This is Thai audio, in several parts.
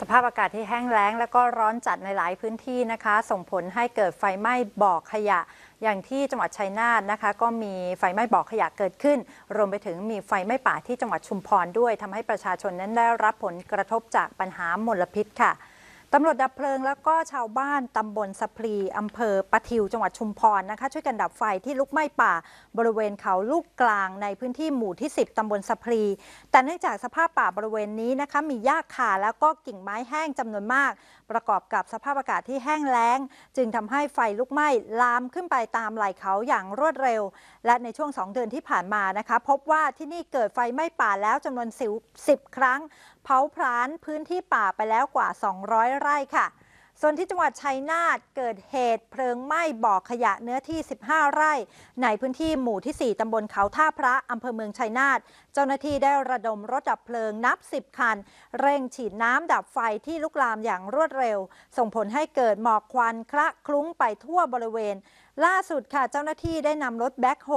สภาพอากาศที่แห้งแล้งและก็ร้อนจัดในหลายพื้นที่นะคะ ส่งผลให้เกิดไฟไหม้บ่อขยะ อย่างที่จังหวัดชัยนาทนะคะก็มีไฟไหม้บ่อขยะเกิดขึ้น รวมไปถึงมีไฟไหม้ป่าที่จังหวัดชุมพรด้วยทำให้ประชาชนนั้นได้รับผลกระทบจากปัญหามลพิษค่ะตำรวจดับเพลิงแล้วก็ชาวบ้านตำบลสปพลีอำเภอปะทิวจังหวัดชุมพรนะคะช่วยกันดับไฟที่ลุกไหม้ป่า บริเวณเขาลูกกลางในพื้นที่หมู่ที่ 10 ตำบลสปพลีแต่เนื่องจากสภาพป่าบริเวณนี้นะคะมีหญ้าคาแล้วก็กิ่งไม้แห้งจำนวนมาก ประกอบกับสภาพอากาศที่แห้งแล้ง จึงทำให้ไฟลุกไหม้ลามขึ้นไปตามไหล่เขาอย่างรวดเร็ว และในช่วง 2 เดือนที่ผ่านมานะคะพบว่าที่นี่เกิดไฟไหม้ป่าแล้วจำนวน10 ครั้งเผาพรานพื้นที่ป่าไปแล้วกว่า200ไร่ค่ะ ส่วนที่จังหวัดชัยนาทเกิดเหตุเพลิงไหม้บ่อขยะเนื้อที่ 15 ไร่ ในพื้นที่หมู่ที่ 4 ตำบลเขาท่าพระอำเภอเมืองชัยนาทเจ้าหน้าที่ได้ระดมรถดับเพลิงนับ 10 คัน เร่งฉีดน้ำดับไฟที่ลุกลามอย่างรวดเร็ว ส่งผลให้เกิดหมอกควันคละคลุ้งไปทั่วบริเวณล่าสุดค่ะเจ้าหน้าที่ได้นำรถแบ็คโฮ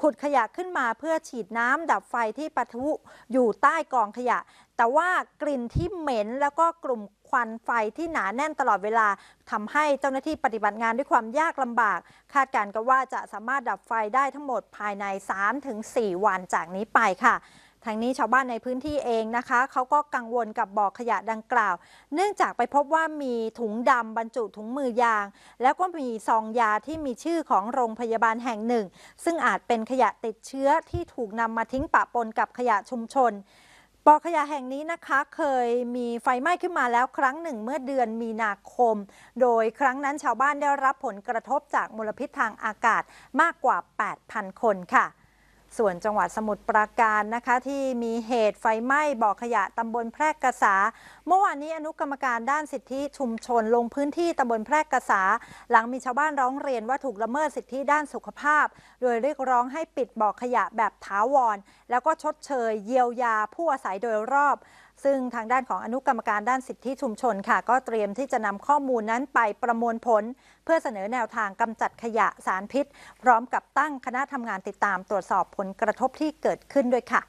ขุดขยะขึ้นมาเพื่อฉีดน้ำดับไฟที่ปะทุอยู่ใต้กองขยะ แต่ว่ากลิ่นที่เหม็นแล้วก็กลุ่มควันไฟที่หนาแน่นตลอดเวลาทำให้เจ้าหน้าที่ปฏิบัติงานด้วยความยากลำบากคาดการณ์กันว่าจะสามารถดับไฟได้ทั้งหมดภายใน 3-4 วันจากนี้ไปค่ะทางนี้ชาวบ้านในพื้นที่เองนะคะเขาก็กังวลกับบ่อขยะดังกล่าว เนื่องจากไปพบว่ามี ถุง ดำบรรจุถุงมือยาง แล้วก็มีซองยาที่มีชื่อของโรงพยาบาลแห่งหนึ่ง ซึ่งอาจเป็นขยะติดเชื้อที่ถูกนำมาทิ้งปะปน กับขยะชุมชนบ่อขยะแห่งนี้นะคะเคยมีไฟไหม้ขึ้นมาแล้วครั้งหนึ่งเมื่อเดือนมีนาคม โดยครั้งนั้นชาวบ้านได้รับผลกระทบจากมลพิษทางอากาศมากกว่า 8,000คนค่ะส่วนจังหวัดสมุทรปราการนะคะ ที่มีเหตุไฟไหม้บ่อขยะตำบลแพรกกษา เมื่อวานนี้อนุกรรมการด้านสิทธิชุมชนลงพื้นที่ตำบลแพรกกษา หลังมีชาวบ้านร้องเรียนว่าถูกละเมิดสิทธิด้านสุขภาพ โดยเรียกร้องให้ปิดบ่อขยะแบบถาวร แล้วก็ชดเชยเยียวยาผู้อาศัยโดยรอบซึ่งทางด้านของอนุกรรมการด้านสิทธิชุมชนค่ะ ก็เตรียมที่จะนำข้อมูลนั้นไปประมวลผล เพื่อเสนอแนวทางกำจัดขยะสารพิษพร้อมกับตั้งคณะทำงานติดตามตรวจสอบผลกระทบที่เกิดขึ้นด้วยค่ะ